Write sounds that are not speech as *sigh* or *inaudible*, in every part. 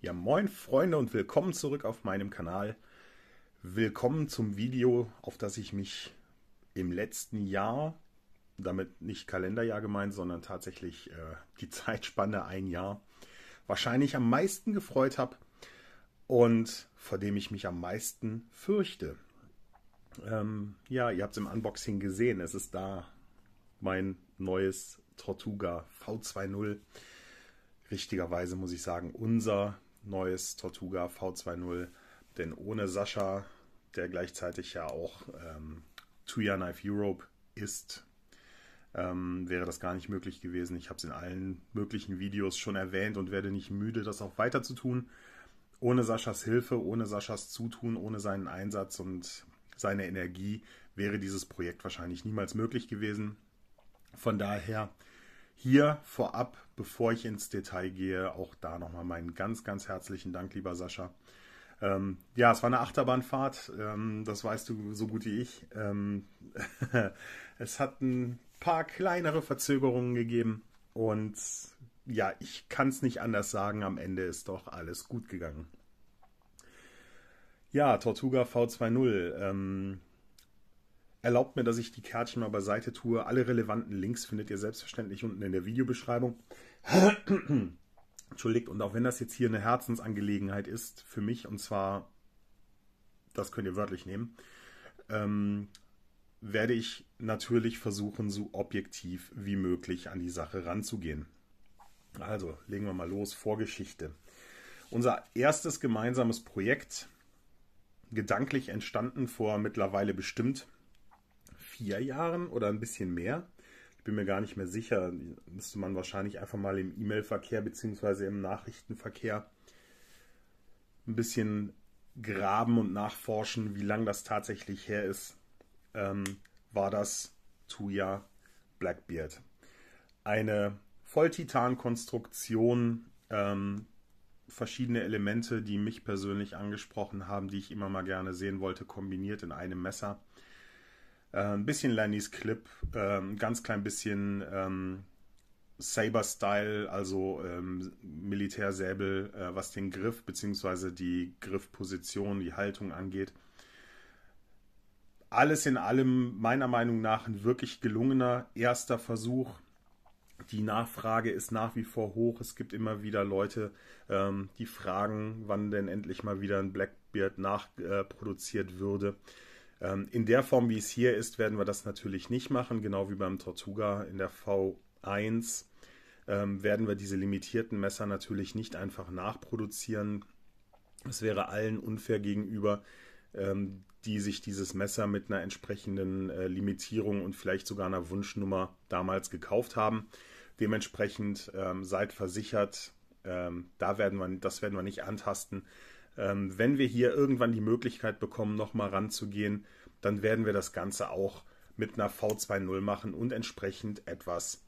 Ja, moin Freunde und willkommen zurück auf meinem Kanal. Willkommen zum Video, auf das ich mich im letzten Jahr, damit nicht Kalenderjahr gemeint, sondern tatsächlich äh, die *laughs* Zeitspanne ein Jahr, wahrscheinlich am meisten gefreut habe und vor dem ich mich am meisten fürchte. Ähm, ja, ihr habt es im Unboxing gesehen, es ist da mein neues Tortuga V20. Richtigerweise muss ich sagen, unser neues Tortuga V2.0. Denn ohne Sascha, der gleichzeitig ja auch ähm, Tuya Knife Europe ist, ähm, wäre das gar nicht möglich gewesen. Ich habe es in allen möglichen Videos schon erwähnt und werde nicht müde, das auch weiter zu tun. Ohne Saschas Hilfe, ohne Saschas Zutun, ohne seinen Einsatz und seine Energie wäre dieses Projekt wahrscheinlich niemals möglich gewesen. Von daher hier vorab, bevor ich ins Detail gehe, auch da nochmal meinen ganz, ganz herzlichen Dank, lieber Sascha. Ähm, ja, es war eine Achterbahnfahrt, ähm, das weißt du so gut wie ich. Ähm, *laughs* es hat ein paar kleinere Verzögerungen gegeben und ja, ich kann es nicht anders sagen, am Ende ist doch alles gut gegangen. Ja, Tortuga V2.0. Ähm, Erlaubt mir, dass ich die Kärtchen mal beiseite tue. Alle relevanten Links findet ihr selbstverständlich unten in der Videobeschreibung. Entschuldigt, und auch wenn das jetzt hier eine Herzensangelegenheit ist für mich, und zwar, das könnt ihr wörtlich nehmen, ähm, werde ich natürlich versuchen, so objektiv wie möglich an die Sache ranzugehen. Also, legen wir mal los, Vorgeschichte. Unser erstes gemeinsames Projekt, gedanklich entstanden vor mittlerweile bestimmt vier Jahren oder ein bisschen mehr. Ich bin mir gar nicht mehr sicher. Müsste man wahrscheinlich einfach mal im E-Mail-Verkehr bzw. im Nachrichtenverkehr ein bisschen graben und nachforschen, wie lang das tatsächlich her ist. Ähm, war das Tuya Blackbeard. Eine Volltitan-Konstruktion, ähm, verschiedene Elemente, die mich persönlich angesprochen haben, die ich immer mal gerne sehen wollte, kombiniert in einem Messer. Äh, ein bisschen Lannys Clip, ein ähm, ganz klein bisschen ähm, Saber-Style, also ähm, Militärsäbel, äh, was den Griff bzw. die Griffposition, die Haltung angeht. Alles in allem meiner Meinung nach ein wirklich gelungener erster Versuch. Die Nachfrage ist nach wie vor hoch. Es gibt immer wieder Leute, ähm, die fragen, wann denn endlich mal wieder ein Blackbeard nachproduziert äh, würde. Ähm, in der Form, wie es hier ist, werden wir das natürlich nicht machen, genau wie beim Tortuga in der V1 ähm, werden wir diese limitierten Messer natürlich nicht einfach nachproduzieren. Es wäre allen unfair gegenüber, ähm, die sich dieses Messer mit einer entsprechenden äh, Limitierung und vielleicht sogar einer Wunschnummer damals gekauft haben. Dementsprechend seid versichert, da werden wir, das werden wir nicht antasten ähm, wenn wir hier irgendwann die Möglichkeit bekommen, nochmal ranzugehen, dann werden wir das Ganze auch mit einer V2.0 machen und entsprechend etwas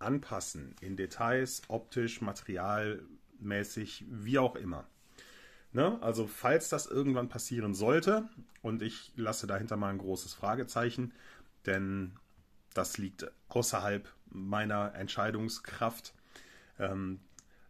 anpassen. In Details, optisch, materialmäßig, wie auch immer. Ne? Also falls das irgendwann passieren sollte, und ich lasse dahinter mal ein großes Fragezeichen, denn das liegt außerhalb meiner Entscheidungskraft, ähm,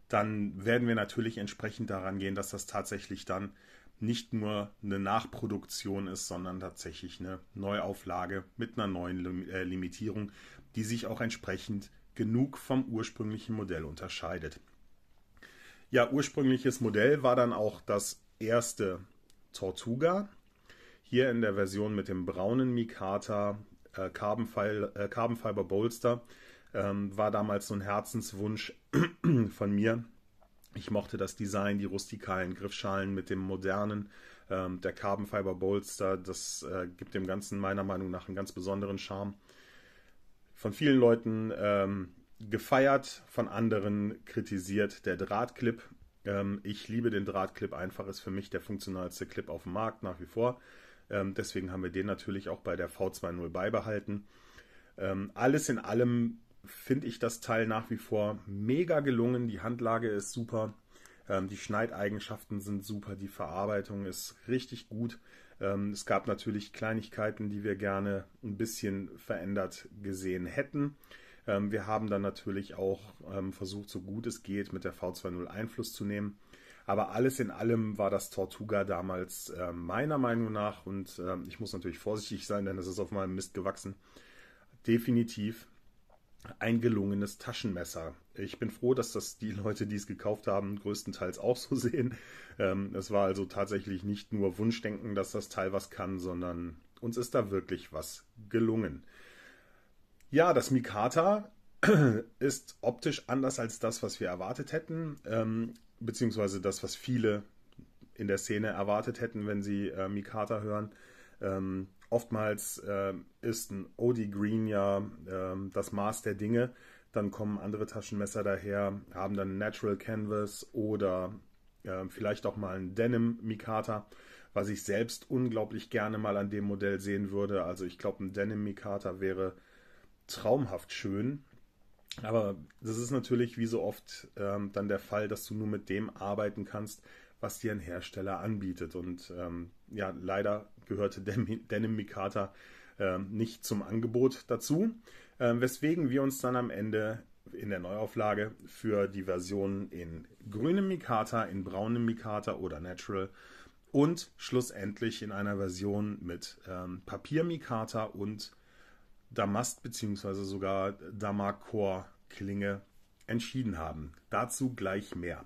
dann werden wir natürlich entsprechend daran gehen, dass das tatsächlich dann nicht nur eine Nachproduktion ist, sondern tatsächlich eine Neuauflage mit einer neuen Lim äh, Limitierung, die sich auch entsprechend genug vom ursprünglichen Modell unterscheidet. Ja, ursprüngliches Modell war dann auch das erste Tortuga. Hier in der Version mit dem braunen Mikata, äh, Carbon, äh, Fiber Bolster ähm, war damals so ein Herzenswunsch *clears throat* von mir. Ich mochte das Design, die rustikalen Griffschalen mit dem modernen, ähm, der Carbon Fiber Bolster. Das äh, gibt dem Ganzen meiner Meinung nach einen ganz besonderen Charme. Von vielen Leuten ähm, gefeiert, von anderen kritisiert. Der Drahtclip. Ähm, ich liebe den Drahtclip einfach, ist für mich der funktionalste Clip auf dem Markt nach wie vor. Ähm, deswegen haben wir den natürlich auch bei der V20 beibehalten. Ähm, alles in allem finde ich das Teil nach wie vor mega gelungen. Die Handlage ist super. Ähm, die Schneideigenschaften sind super. Die Verarbeitung ist richtig gut. Ähm, es gab natürlich Kleinigkeiten, die wir gerne ein bisschen verändert gesehen hätten. Ähm, wir haben dann natürlich auch ähm, versucht, so gut es geht, mit der V2.0 Einfluss zu nehmen. Aber alles in allem war das Tortuga damals äh, meiner Meinung nach, und äh, ich muss natürlich vorsichtig sein, denn es ist auf meinem Mist gewachsen, definitiv ein gelungenes Taschenmesser. Ich bin froh, dass das die Leute, die es gekauft haben, größtenteils auch so *laughs* sehen. Ähm, es war also tatsächlich nicht nur Wunschdenken, dass das Teil was kann, sondern uns ist da wirklich was gelungen. Ja, das Mikata *clears throat* ist optisch anders als das, was wir erwartet hätten, ähm, beziehungsweise das, was viele in der Szene erwartet hätten, wenn sie äh, Mikata hören. Ähm, oftmals äh, ist ein OD Green ja äh, das Maß der Dinge. Dann kommen andere Taschenmesser daher, haben dann Natural Canvas oder äh, vielleicht auch mal ein Denim Mikata, was ich selbst unglaublich gerne mal an dem Modell sehen würde. Also ich glaube, ein Denim Mikata wäre traumhaft schön. Aber das ist natürlich wie so oft ähm, dann der Fall, dass du nur mit dem arbeiten kannst, was dir ein Hersteller anbietet. Und ähm, ja, leider gehörte Denim Mikata äh, nicht zum Angebot dazu, äh, weswegen wir uns dann am Ende in der Neuauflage für die Version in grünem Mikata, in braunem Mikata oder Natural und schlussendlich in einer Version mit ähm, Papier-Mikata und Damast bzw. sogar Damakor-Klinge entschieden haben. Dazu gleich mehr.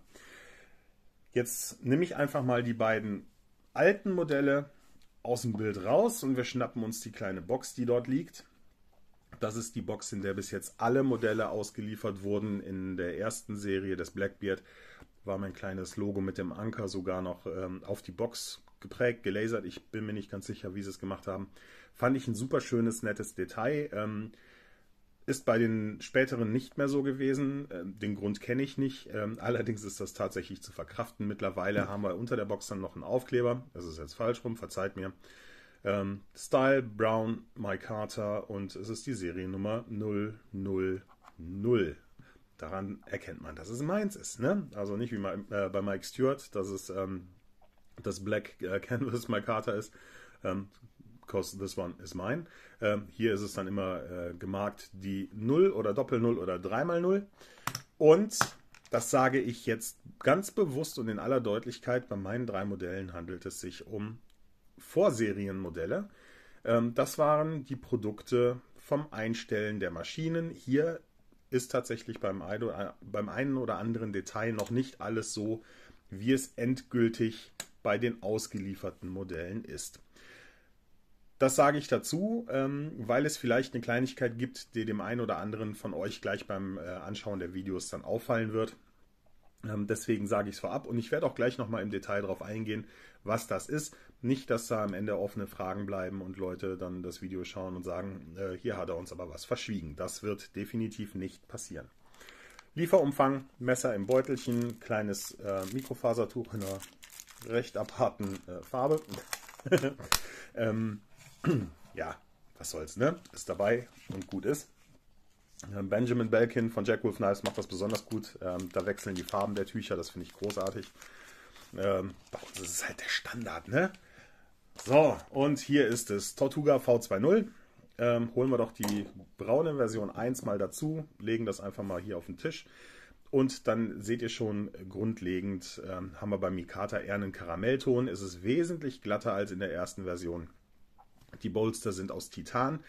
Jetzt nehme ich einfach mal die beiden alten Modelle aus dem Bild raus und wir schnappen uns die kleine Box, die dort liegt. Das ist die Box, in der bis jetzt alle Modelle ausgeliefert wurden. In der ersten Serie des Blackbeard war mein kleines Logo mit dem Anker sogar noch ähm, auf die Box geprägt, gelasert. Ich bin mir nicht ganz sicher, wie sie es gemacht haben. Fand ich ein super schönes, nettes Detail. Ähm, ist bei den späteren nicht mehr so gewesen. Ähm, den Grund kenne ich nicht. Ähm, allerdings ist das tatsächlich zu verkraften. Mittlerweile hm. haben wir unter der Box dann noch einen Aufkleber. Das ist jetzt falsch rum, verzeiht mir. Ähm, Style, Brown, Mike Carter und es ist die Seriennummer 000. Daran erkennt man, dass es meins ist. Ne? Also nicht wie äh, bei Mike Stewart, dass es das Black äh, Canvas Mike Carter ist, because this one is mine. Ähm, hier ist es dann immer äh, gemarkt die 0 oder Doppel-0 oder 3 mal 0. Und das sage ich jetzt ganz bewusst und in aller Deutlichkeit. Bei meinen drei Modellen handelt es sich um Vorserienmodelle. Ähm, das waren die Produkte vom Einstellen der Maschinen. Hier ist tatsächlich beim, beim einen oder anderen Detail noch nicht alles so, wie es endgültig bei den ausgelieferten Modellen ist. Das sage ich dazu, ähm, weil es vielleicht eine Kleinigkeit gibt, die dem einen oder anderen von euch gleich beim äh, Anschauen der Videos dann auffallen wird. Ähm, deswegen sage ich es vorab und ich werde auch gleich nochmal im Detail darauf eingehen, was das ist. Nicht, dass da am Ende offene Fragen bleiben und Leute dann das Video schauen und sagen, äh, hier hat er uns aber was verschwiegen. Das wird definitiv nicht passieren. Lieferumfang, Messer im Beutelchen, kleines äh, Mikrofasertuch in einer recht aparten äh, Farbe. *laughs* ähm, *clears throat* ja, was soll's, ne? Ist dabei und gut ist. Ähm, Benjamin Belkin von Jack Wolf Knives macht das besonders gut. Ähm, da wechseln die Farben der Tücher, das finde ich großartig. Ähm, bei uns ist es halt der Standard, ne? So, und hier ist es Tortuga V20. Ähm, holen wir doch die braune Version 1 mal dazu, legen das einfach mal hier auf den Tisch. Und dann seht ihr schon, grundlegend ähm, haben wir bei Mikata eher einen Karamellton. Es ist wesentlich glatter als in der ersten Version. Die Bolster sind aus Titan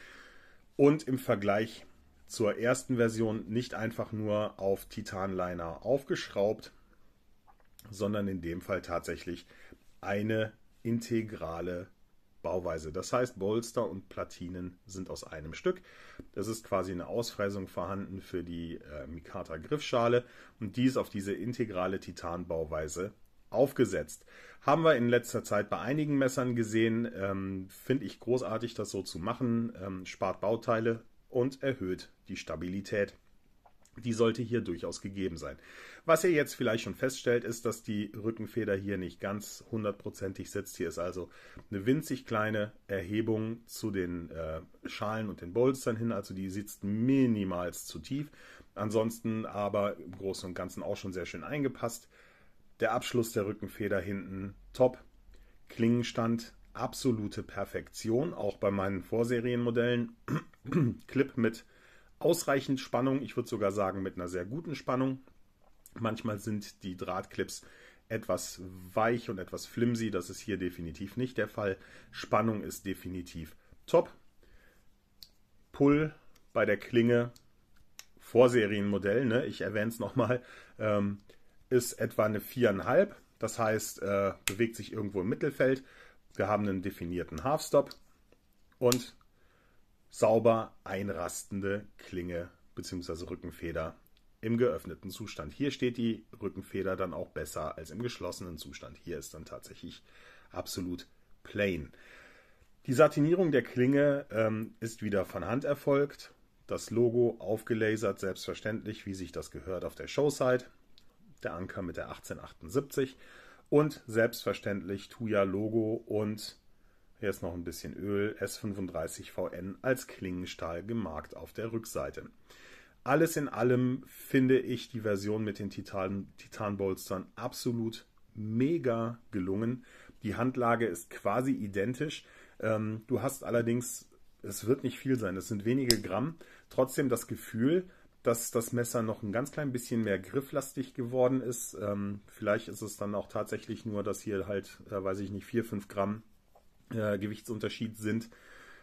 und im Vergleich zur ersten Version nicht einfach nur auf Titanliner aufgeschraubt, sondern in dem Fall tatsächlich eine integrale Bauweise. Das heißt, Bolster und Platinen sind aus einem Stück. Das ist quasi eine Ausfräsung vorhanden für die äh, Mikata Griffschale und die ist auf diese integrale Titanbauweise aufgesetzt. Haben wir in letzter Zeit bei einigen Messern gesehen. Ähm, Finde ich großartig, das so zu machen. Ähm, spart Bauteile und erhöht die Stabilität. Die sollte hier durchaus gegeben sein. Was ihr jetzt vielleicht schon feststellt, ist, dass die Rückenfeder hier nicht ganz hundertprozentig sitzt. Hier ist also eine winzig kleine Erhebung zu den äh, Schalen und den Bolstern hin. Also die sitzt minimals zu tief. Ansonsten aber im Großen und Ganzen auch schon sehr schön eingepasst. Der Abschluss der Rückenfeder hinten top. Klingenstand absolute Perfektion, auch bei meinen Vorserienmodellen. *clears throat* Clip mit ausreichend Spannung, ich würde sogar sagen mit einer sehr guten Spannung. Manchmal sind die Drahtclips etwas weich und etwas flimsy, das ist hier definitiv nicht der Fall. Spannung ist definitiv top. Pull bei der Klinge Vorserienmodell, ne? ich erwähne es nochmal, ähm, ist etwa eine viereinhalb. Das heißt, äh, bewegt sich irgendwo im Mittelfeld. Wir haben einen definierten Halfstop und sauber einrastende Klinge bzw. Rückenfeder im geöffneten Zustand. Hier steht die Rückenfeder dann auch besser als im geschlossenen Zustand. Hier ist dann tatsächlich absolut plain. Die Satinierung der Klinge ähm, ist wieder von Hand erfolgt. Das Logo aufgelasert, selbstverständlich, wie sich das gehört auf der Showside der Anker mit der 1878 und selbstverständlich Tuya Logo und jetzt noch ein bisschen Öl S35VN als Klingenstahl gemarkt auf der Rückseite. Alles in allem finde ich die Version mit den Titan Titanbolstern absolut mega gelungen. Die Handlage ist quasi identisch. Ähm, du hast allerdings, es wird nicht viel sein, es sind wenige Gramm, trotzdem das Gefühl, dass das Messer noch ein ganz klein bisschen mehr grifflastig geworden ist. Ähm, vielleicht ist es dann auch tatsächlich nur, dass hier halt, äh, weiß ich nicht, 4, 5 Gramm äh, Gewichtsunterschied sind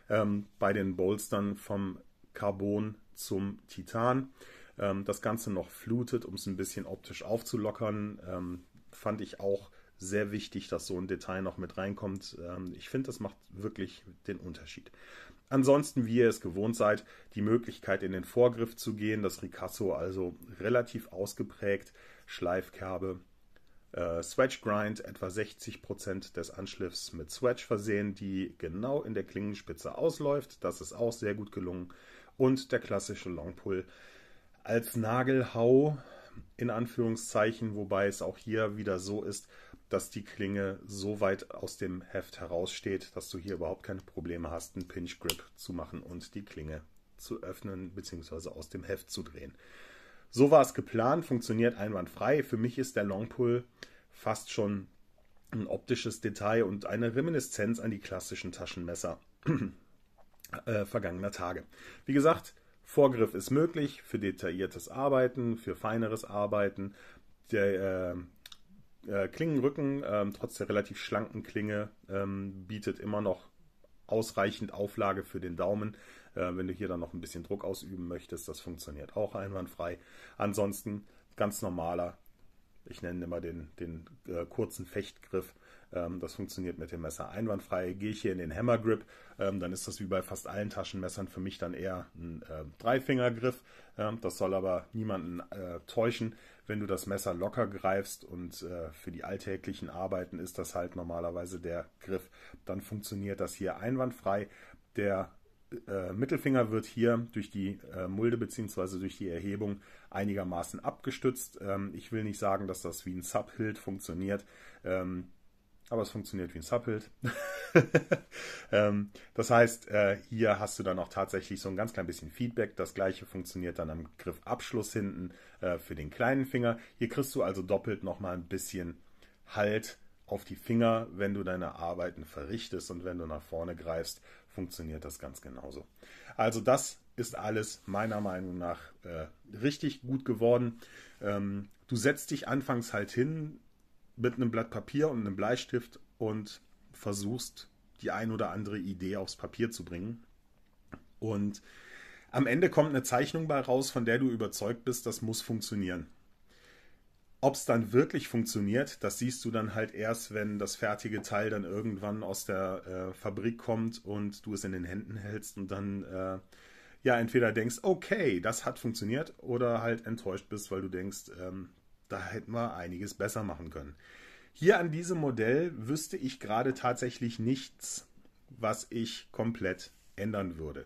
ähm, bei den Bolstern vom Carbon zum Titan. Ähm, das Ganze noch flutet, um es ein bisschen optisch aufzulockern. Ähm, fand ich auch sehr wichtig, dass so ein Detail noch mit reinkommt. Ähm, ich finde, das macht wirklich den Unterschied. Ansonsten, wie ihr es gewohnt seid, die Möglichkeit in den Vorgriff zu gehen, das Ricasso also relativ ausgeprägt, Schleifkerbe, äh, Swedge Grind, etwa 60% des Anschliffs mit Swatch versehen, die genau in der Klingenspitze ausläuft, das ist auch sehr gut gelungen und der klassische Long Pull als Nagelhau in Anführungszeichen, wobei es auch hier wieder so ist, dass die Klinge so weit aus dem Heft heraussteht, dass du hier überhaupt keine Probleme hast, einen Pinch Grip zu machen und die Klinge zu öffnen bzw. aus dem Heft zu drehen. So war es geplant, funktioniert einwandfrei. Für mich ist der Long Pull fast schon ein optisches Detail und eine Reminiszenz an die klassischen Taschenmesser *clears throat* äh, vergangener Tage. Wie gesagt, Vorgriff ist möglich für detailliertes Arbeiten, für feineres Arbeiten. Der, äh, äh, Klingenrücken, ähm, trotz der relativ schlanken Klinge, ähm, bietet immer noch ausreichend Auflage für den Daumen. Äh, wenn du hier dann noch ein bisschen Druck ausüben möchtest, das funktioniert auch einwandfrei. Ansonsten ganz normaler, ich nenne immer den, den äh, kurzen Fechtgriff. Ähm, das funktioniert mit dem Messer einwandfrei. Gehe ich hier in den Hammer Grip, ähm, dann ist das wie bei fast allen Taschenmessern für mich dann eher ein äh, Dreifingergriff. Ähm, das soll aber niemanden äh, täuschen wenn du das Messer locker greifst und äh, für die alltäglichen Arbeiten ist das halt normalerweise der Griff, dann funktioniert das hier einwandfrei. Der äh, Mittelfinger wird hier durch die äh, Mulde bzw. durch die Erhebung einigermaßen abgestützt. Ähm, ich will nicht sagen, dass das wie ein Subhilt funktioniert, ähm, aber es funktioniert wie ein Subhilt. *laughs* *laughs* ähm, das heißt, äh, hier hast du dann auch tatsächlich so ein ganz klein bisschen Feedback. Das gleiche funktioniert dann am Griffabschluss hinten äh, für den kleinen Finger. Hier kriegst du also doppelt nochmal ein bisschen Halt auf die Finger, wenn du deine Arbeiten verrichtest und wenn du nach vorne greifst, funktioniert das ganz genauso. Also das ist alles meiner Meinung nach äh, richtig gut geworden. Ähm, du setzt dich anfangs halt hin mit einem Blatt Papier und einem Bleistift und versuchst, die ein oder andere Idee aufs Papier zu bringen. Und am Ende kommt eine Zeichnung bei raus, von der du überzeugt bist, das muss funktionieren. Ob es dann wirklich funktioniert, das siehst du dann halt erst, wenn das fertige Teil dann irgendwann aus der äh, Fabrik kommt und du es in den Händen hältst und dann äh, ja entweder denkst, okay, das hat funktioniert, oder halt enttäuscht bist, weil du denkst, ähm, da hätten wir einiges besser machen können. Hier an diesem Modell wüsste ich gerade tatsächlich nichts, was ich komplett ändern würde.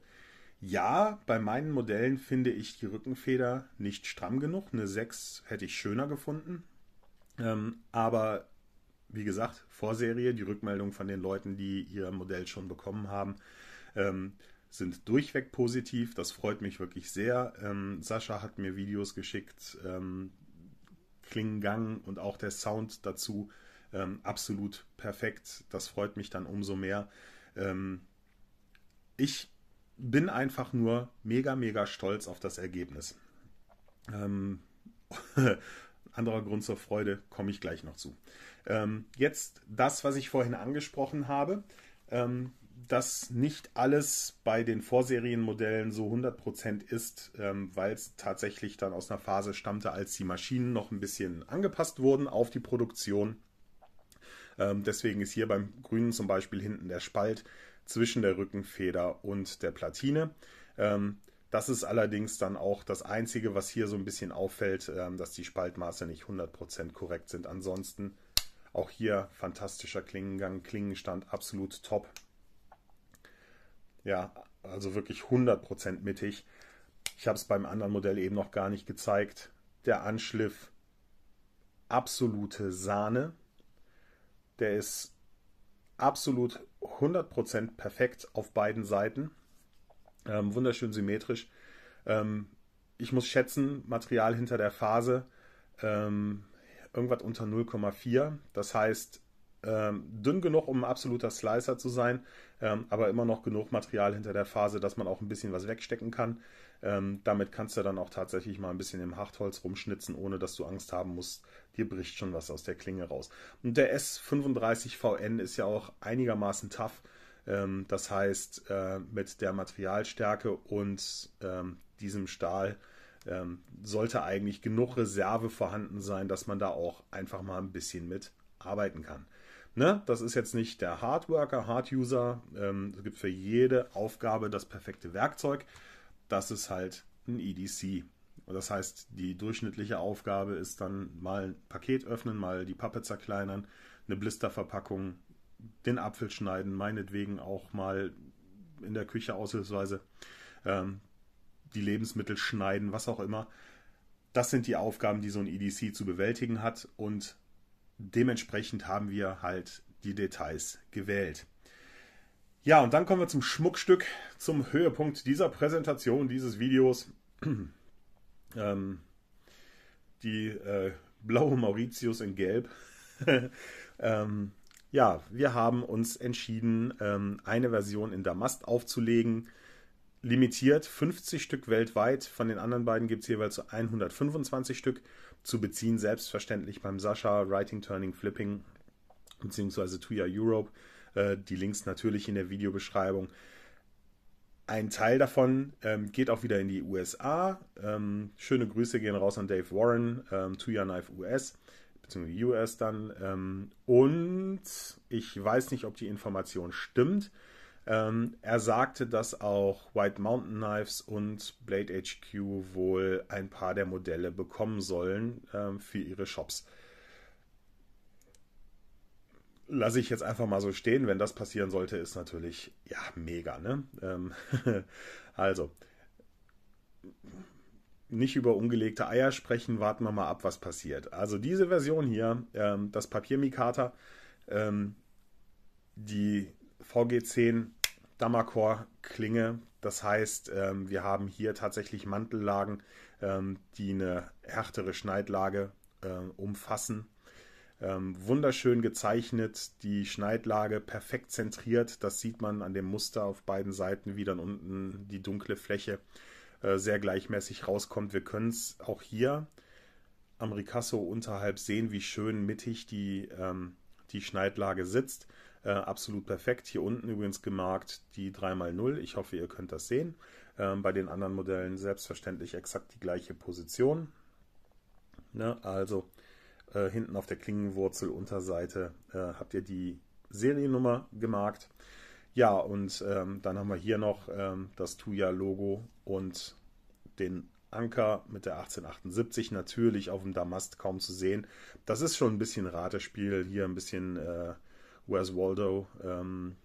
Ja, bei meinen Modellen finde ich die Rückenfeder nicht stramm genug. Eine 6 hätte ich schöner gefunden. Ähm, aber wie gesagt, Vorserie, die Rückmeldung von den Leuten, die ihr Modell schon bekommen haben, ähm, sind durchweg positiv. Das freut mich wirklich sehr. Ähm, Sascha hat mir Videos geschickt, ähm, Klingengang und auch der Sound dazu ähm, absolut perfekt. Das freut mich dann umso mehr. Ähm, ich bin einfach nur mega, mega stolz auf das Ergebnis. Ähm, *laughs* anderer Grund zur Freude komme ich gleich noch zu. Ähm, jetzt das, was ich vorhin angesprochen habe, ähm, dass nicht alles bei den Vorserienmodellen so 100% ist, ähm, weil es tatsächlich dann aus einer Phase stammte, als die Maschinen noch ein bisschen angepasst wurden auf die Produktion ähm, deswegen ist hier beim Grünen zum Beispiel hinten der Spalt zwischen der Rückenfeder und der Platine. Ähm, das ist allerdings dann auch das Einzige, was hier so ein bisschen auffällt, ähm, dass die Spaltmaße nicht 100% korrekt sind. Ansonsten auch hier fantastischer Klingengang, Klingenstand absolut top. Ja, also wirklich 100% mittig. Ich habe es beim anderen Modell eben noch gar nicht gezeigt. Der Anschliff absolute Sahne. Der ist absolut 100% perfekt auf beiden Seiten. Ähm, wunderschön symmetrisch. Ähm, ich muss schätzen, Material hinter der Phase ähm, irgendwas unter 0,4. Das heißt, ähm, dünn genug, um ein absoluter Slicer zu sein, ähm, aber immer noch genug Material hinter der Phase, dass man auch ein bisschen was wegstecken kann. Ähm, damit kannst du dann auch tatsächlich mal ein bisschen im Hartholz rumschnitzen, ohne dass du Angst haben musst, dir bricht schon was aus der Klinge raus. Und der S35 VN ist ja auch einigermaßen tough. Ähm, das heißt, äh, mit der Materialstärke und ähm, diesem Stahl ähm, sollte eigentlich genug Reserve vorhanden sein, dass man da auch einfach mal ein bisschen mit arbeiten kann. Ne? Das ist jetzt nicht der Hardworker, Hard-User. Ähm, es gibt für jede Aufgabe das perfekte Werkzeug das ist halt ein EDC. Und das heißt, die durchschnittliche Aufgabe ist dann mal ein Paket öffnen, mal die Pappe zerkleinern, eine Blisterverpackung, den Apfel schneiden, meinetwegen auch mal in der Küche aushilfsweise ähm, die Lebensmittel schneiden, was auch immer. Das sind die Aufgaben, die so ein EDC zu bewältigen hat und dementsprechend haben wir halt die Details gewählt. Ja, und dann kommen wir zum Schmuckstück, zum Höhepunkt dieser Präsentation, dieses Videos. *clears throat* ähm, die äh, blaue Mauritius in Gelb. *laughs* ähm, ja, wir haben uns entschieden, ähm, eine Version in Damast aufzulegen. Limitiert 50 Stück weltweit. Von den anderen beiden gibt es jeweils 125 Stück. Zu beziehen selbstverständlich beim Sascha Writing, Turning, Flipping bzw. Tuya Europe. Äh, die Links natürlich in der Videobeschreibung. Ein Teil davon ähm, geht auch wieder in die USA. Ähm, schöne Grüße gehen raus an Dave Warren, ähm, Two Year Knife US, beziehungsweise US dann. Ähm, und ich weiß nicht, ob die Information stimmt. Ähm, er sagte, dass auch White Mountain Knives und Blade HQ wohl ein paar der Modelle bekommen sollen ähm, für ihre Shops lasse ich jetzt einfach mal so stehen. Wenn das passieren sollte, ist natürlich, ja, mega, ne? Ähm, *laughs* also, nicht über ungelegte Eier sprechen, warten wir mal ab, was passiert. Also diese Version hier, ähm, das Papiermikata, ähm, die VG10 Damakor Klinge, das heißt, ähm, wir haben hier tatsächlich Mantellagen, ähm, die eine härtere Schneidlage äh, umfassen ähm, wunderschön gezeichnet, die Schneidlage perfekt zentriert. Das sieht man an dem Muster auf beiden Seiten, wie dann unten die dunkle Fläche äh, sehr gleichmäßig rauskommt. Wir können es auch hier am Ricasso unterhalb sehen, wie schön mittig die, ähm, die Schneidlage sitzt. Äh, absolut perfekt. Hier unten übrigens gemarkt die 3x0. Ich hoffe, ihr könnt das sehen. Ähm, bei den anderen Modellen selbstverständlich exakt die gleiche Position. Ne? Also äh, hinten auf der Klingenwurzelunterseite äh, habt ihr die Seriennummer gemarkt. Ja, und ähm, dann haben wir hier noch ähm, das Tuya-Logo und den Anker mit der 1878 natürlich auf dem Damast kaum zu sehen. Das ist schon ein bisschen Ratespiel, hier ein bisschen äh, Where's Waldo, ähm,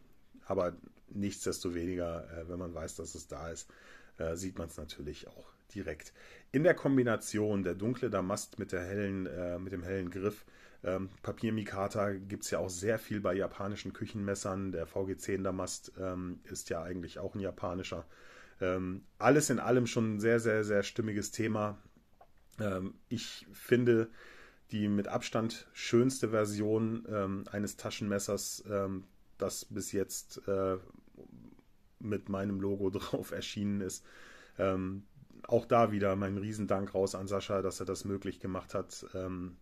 aber nichtsdestoweniger, äh, wenn man weiß, dass es da ist, äh, sieht man es natürlich auch direkt in der Kombination der dunkle Damast mit, der hellen, äh, mit dem hellen Griff, ähm, Mikata gibt es ja auch sehr viel bei japanischen Küchenmessern. Der VG10 Damast ähm, ist ja eigentlich auch ein japanischer. Ähm, alles in allem schon ein sehr, sehr, sehr stimmiges Thema. Ähm, ich finde die mit Abstand schönste Version ähm, eines Taschenmessers, ähm, das bis jetzt äh, mit meinem Logo *laughs* drauf erschienen ist. Ähm, auch da wieder mein Riesendank raus an Sascha, dass er das möglich gemacht hat, ähm,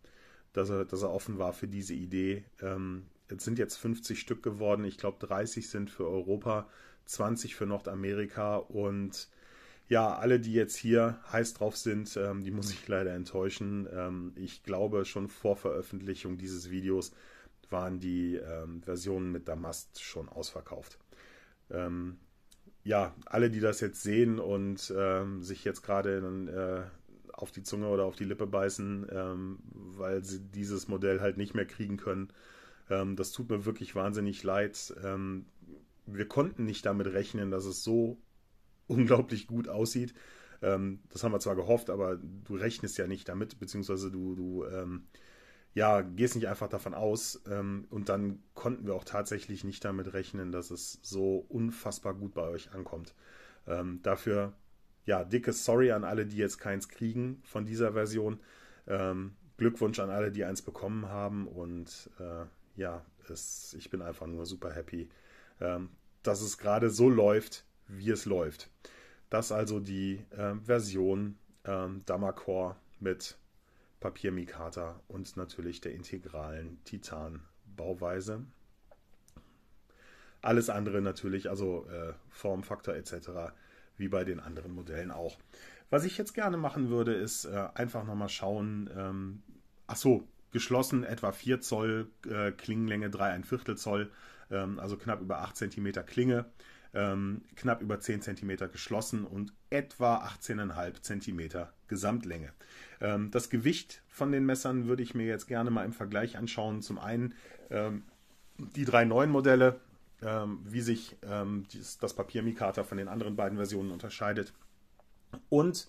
dass, er, dass er offen war für diese Idee. Ähm, es sind jetzt 50 Stück geworden. Ich glaube, 30 sind für Europa, 20 für Nordamerika und ja, alle, die jetzt hier heiß drauf sind, ähm, die muss ich leider enttäuschen. Ähm, ich glaube, schon vor Veröffentlichung dieses Videos waren die ähm, Versionen mit Damast schon ausverkauft. Ähm, ja, alle, die das jetzt sehen und ähm, sich jetzt gerade äh, auf die Zunge oder auf die Lippe beißen, ähm, weil sie dieses Modell halt nicht mehr kriegen können, ähm, das tut mir wirklich wahnsinnig leid. Ähm, wir konnten nicht damit rechnen, dass es so unglaublich gut aussieht. Ähm, das haben wir zwar gehofft, aber du rechnest ja nicht damit, beziehungsweise du, du ähm, ja, gehst nicht einfach davon aus. Ähm, und dann konnten wir auch tatsächlich nicht damit rechnen, dass es so unfassbar gut bei euch ankommt. Ähm, dafür, ja, dickes Sorry an alle, die jetzt keins kriegen von dieser Version. Ähm, Glückwunsch an alle, die eins bekommen haben. Und äh, ja, es, ich bin einfach nur super happy, ähm, dass es gerade so läuft, wie es läuft. Das also die äh, Version ähm, Damacore mit Papiermikata und natürlich der integralen Titanbauweise. Alles andere natürlich, also äh, Formfaktor etc., wie bei den anderen Modellen auch. Was ich jetzt gerne machen würde, ist äh, einfach nochmal schauen, ähm, ach geschlossen etwa 4 Zoll, äh, Klingenlänge 3,1 Viertel Zoll, ähm, also knapp über 8 cm Klinge ähm, knapp über 10 cm geschlossen und etwa 18,5 cm Gesamtlänge. Ähm, das Gewicht von den Messern würde ich mir jetzt gerne mal im Vergleich anschauen. Zum einen ähm, die drei neuen Modelle, ähm, wie sich ähm, dies, das Papier Mikata von den anderen beiden Versionen unterscheidet und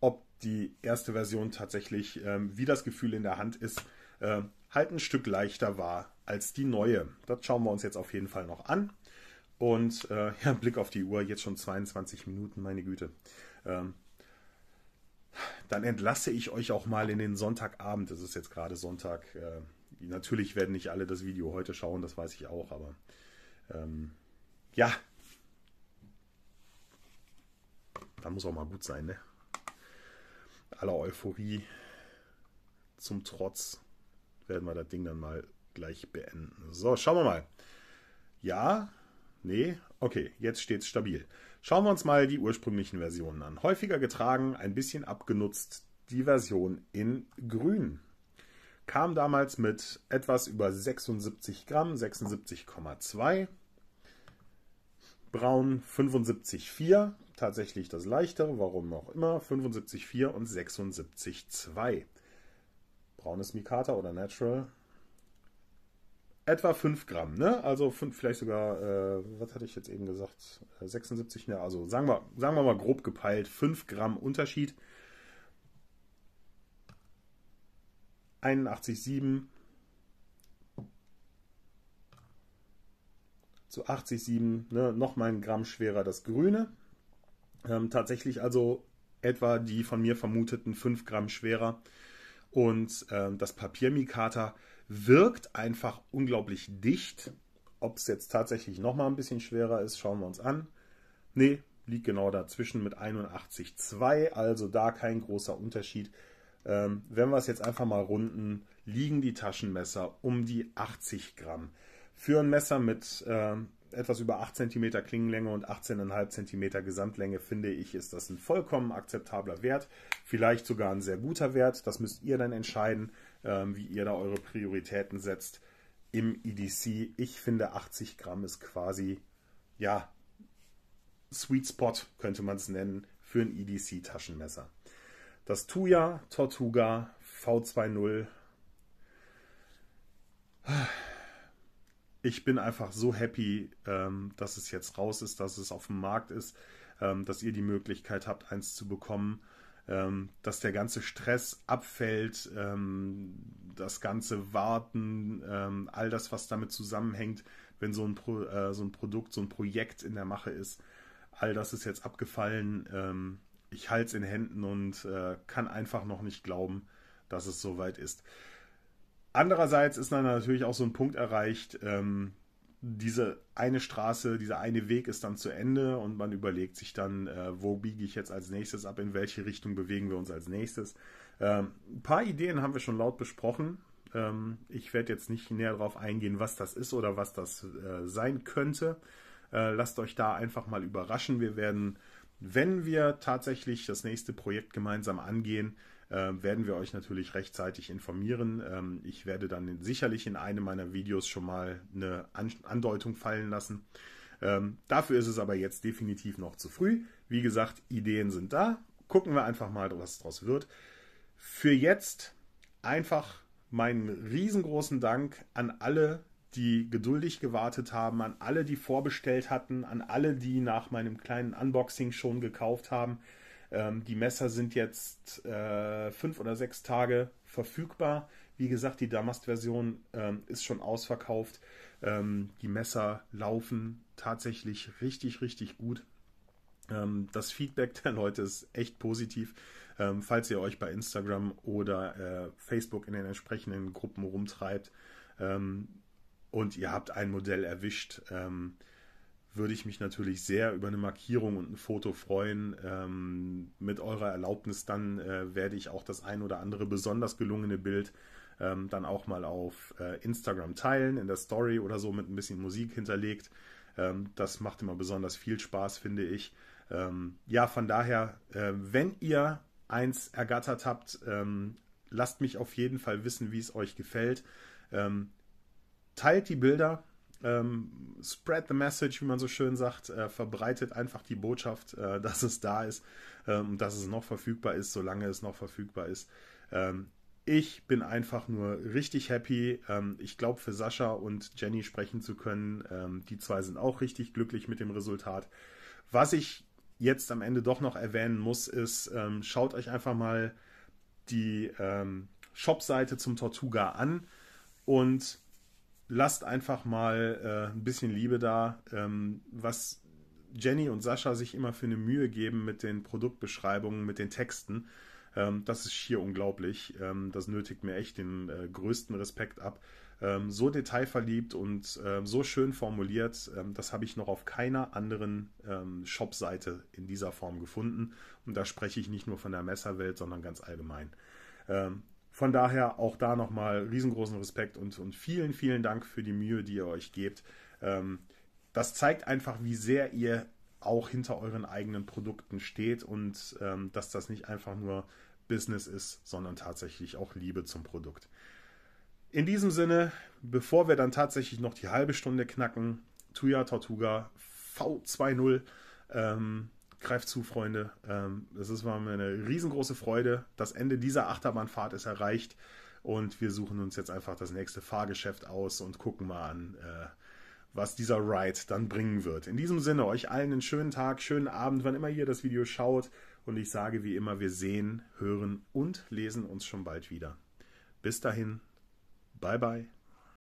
ob die erste Version tatsächlich, ähm, wie das Gefühl in der Hand ist, äh, halt ein Stück leichter war als die neue. Das schauen wir uns jetzt auf jeden Fall noch an. Und äh, *laughs* ja, Blick auf die Uhr, jetzt schon 22 Minuten, meine Güte. Ähm, dann entlasse ich euch auch mal in den Sonntagabend. Es ist jetzt gerade Sonntag. Äh, natürlich werden nicht alle das Video heute schauen, das weiß ich auch, aber ähm, ja. Da muss auch mal gut sein, ne? Aller Euphorie zum Trotz werden wir das Ding dann mal gleich beenden. So, schauen wir mal. Ja, Nee? Okay, jetzt steht's stabil. Schauen wir uns mal die ursprünglichen Versionen an. Häufiger getragen, ein bisschen abgenutzt, die Version in grün. Kam damals mit etwas über 76 Gramm, 76,2. Braun 75,4, tatsächlich das leichtere, warum auch immer, 75,4 und 76,2. Braunes Mikata oder Natural, etwa 5 Gramm, ne? Also fünf, vielleicht sogar, äh, was hatte ich jetzt eben gesagt? 76, äh, ne? Also sagen wir, sagen wir mal grob gepeilt, 5 Gramm Unterschied. 81,7 zu 80,7, ne? Nochmal ein Gramm schwerer das Grüne. Ähm, tatsächlich also etwa die von mir vermuteten 5 Gramm schwerer. Und ähm, das Papiermikata wirkt einfach unglaublich dicht. Ob es jetzt tatsächlich nochmal ein bisschen schwerer ist, schauen wir uns an. Nee, liegt genau dazwischen mit 81,2, also da kein großer Unterschied. Ähm, wenn wir es jetzt einfach mal runden, liegen die Taschenmesser um die 80 Gramm. Für ein Messer mit äh, etwas über 8 cm Klingenlänge und 18,5 cm Gesamtlänge finde ich, ist das ein vollkommen akzeptabler Wert. Vielleicht sogar ein sehr guter Wert. Das müsst ihr dann entscheiden ähm, wie ihr da eure Prioritäten setzt im EDC. Ich finde 80 Gramm ist quasi, ja, Sweet Spot könnte man es nennen für ein EDC Taschenmesser. Das Tuya Tortuga V20. Ich bin einfach so happy, ähm, dass es jetzt raus ist, dass es auf dem Markt ist, ähm, dass ihr die Möglichkeit habt, eins zu bekommen. Ähm, dass der ganze Stress abfällt, ähm, das ganze Warten, ähm, all das, was damit zusammenhängt, wenn so ein, Pro, äh, so ein Produkt, so ein Projekt in der Mache ist, all das ist jetzt abgefallen. ich halte es in Händen und äh, kann einfach noch nicht glauben, dass es soweit ist. Andererseits ist dann natürlich auch so ein Punkt erreicht, ähm, diese eine Straße, dieser eine Weg ist dann zu Ende und man überlegt sich dann, äh, wo biege ich jetzt als nächstes ab, in welche Richtung bewegen wir uns als nächstes. Ähm, ein paar Ideen haben wir schon laut besprochen. Ähm, ich werde jetzt nicht näher darauf eingehen, was das ist oder was das äh, sein könnte. Äh, lasst euch da einfach mal überraschen. Wir werden, wenn wir tatsächlich das nächste Projekt gemeinsam angehen, ähm, werden wir euch natürlich rechtzeitig informieren. Ähm, ich werde dann sicherlich in einem meiner Videos schon mal eine Andeutung fallen lassen. Ähm, dafür ist es aber jetzt definitiv noch zu früh. Wie gesagt, Ideen sind da. Gucken wir einfach mal, was daraus wird. Für jetzt einfach meinen riesengroßen Dank an alle, die geduldig gewartet haben, an alle, die vorbestellt hatten, an alle, die nach meinem kleinen Unboxing schon gekauft haben. Ähm, die Messer sind jetzt äh, fünf oder sechs Tage verfügbar. Wie gesagt, die Damast-Version ähm, ist schon ausverkauft. Ähm, die Messer laufen tatsächlich richtig, richtig gut. Ähm, das Feedback der Leute ist echt positiv. Ähm, falls ihr euch bei Instagram oder äh, Facebook in den entsprechenden Gruppen rumtreibt ähm, und ihr habt ein Modell erwischt, würde ich mich natürlich sehr über eine Markierung und ein Foto freuen. Ähm, mit eurer Erlaubnis dann äh, werde ich auch das ein oder andere besonders gelungene Bild ähm, dann auch mal auf äh, Instagram teilen, in der Story oder so mit ein bisschen Musik hinterlegt. Ähm, das macht immer besonders viel Spaß, finde ich. Ähm, ja, von daher, äh, wenn ihr eins ergattert habt, ähm, lasst mich auf jeden Fall wissen, wie es euch gefällt. Ähm, teilt die Bilder, ähm, spread the message, wie man so schön sagt, äh, verbreitet einfach die Botschaft, äh, *laughs* dass es da ist, ähm, dass es noch verfügbar ist, solange es noch verfügbar ist. Ähm, ich bin einfach nur richtig happy. Ähm, ich glaube, für Sascha und Jenny sprechen zu können, ähm, die zwei sind auch richtig glücklich mit dem Resultat. Was ich jetzt am Ende doch noch erwähnen muss, ist, ähm, schaut euch einfach mal die Shopseite zum Tortuga an und lasst einfach mal äh, ein bisschen Liebe da. Ähm, was Jenny und Sascha sich immer für eine Mühe geben mit den Produktbeschreibungen, mit den Texten, ähm, das ist schier unglaublich. Ähm, das nötigt mir echt den äh, größten Respekt ab. Ähm, so detailverliebt und äh, so schön formuliert, ähm, das habe ich noch auf keiner anderen ähm, Shop-Seite in dieser Form gefunden. Und da spreche ich nicht nur von der Messerwelt, sondern ganz allgemein. Von daher auch da nochmal riesengroßen Respekt und, und vielen, vielen Dank für die Mühe, die ihr euch gebt. Ähm, das zeigt einfach, wie sehr ihr auch hinter euren eigenen Produkten steht und ähm, dass das nicht einfach nur Business ist, sondern tatsächlich auch Liebe zum Produkt. In diesem Sinne, bevor wir dann tatsächlich noch die halbe Stunde knacken, Tuya Tortuga V20. Ähm, greift zu, Freunde. Ähm, das ist, war mir eine riesengroße Freude. Das Ende dieser Achterbahnfahrt ist erreicht und wir suchen uns jetzt einfach das nächste Fahrgeschäft aus und gucken mal an, äh, was dieser Ride dann bringen wird. In diesem Sinne, euch allen einen schönen Tag, schönen Abend, wann immer ihr das Video schaut. Und ich sage wie immer, wir sehen, hören und lesen uns schon bald wieder. Bis dahin, bye bye.